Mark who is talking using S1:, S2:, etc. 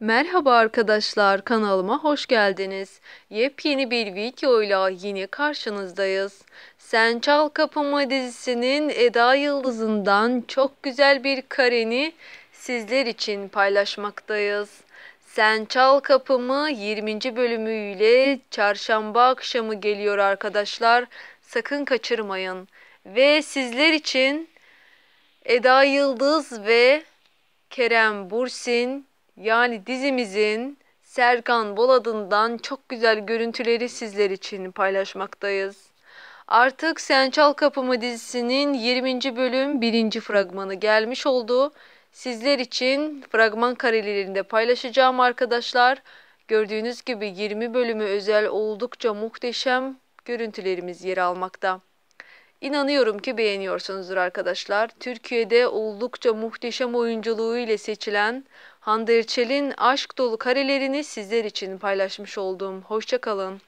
S1: Merhaba arkadaşlar kanalıma hoş geldiniz. Yepyeni bir videoyla yine karşınızdayız. Sen Çal Kapımı dizisinin Eda Yıldız'ından çok güzel bir kareni sizler için paylaşmaktayız. Sen Çal Kapımı 20. bölümüyle çarşamba akşamı geliyor arkadaşlar. Sakın kaçırmayın. Ve sizler için Eda Yıldız ve Kerem Bursin yani dizimizin Serkan Boladın'dan çok güzel görüntüleri sizler için paylaşmaktayız. Artık Sen Çal Kapımı dizisinin 20. bölüm 1. fragmanı gelmiş oldu. Sizler için fragman karelerinde paylaşacağım arkadaşlar. Gördüğünüz gibi 20 bölümü özel oldukça muhteşem görüntülerimiz yer almakta. İnanıyorum ki beğeniyorsunuzdur arkadaşlar. Türkiye'de oldukça muhteşem oyunculuğu ile seçilen Hande Erçel'in aşk dolu karelerini sizler için paylaşmış oldum. Hoşçakalın.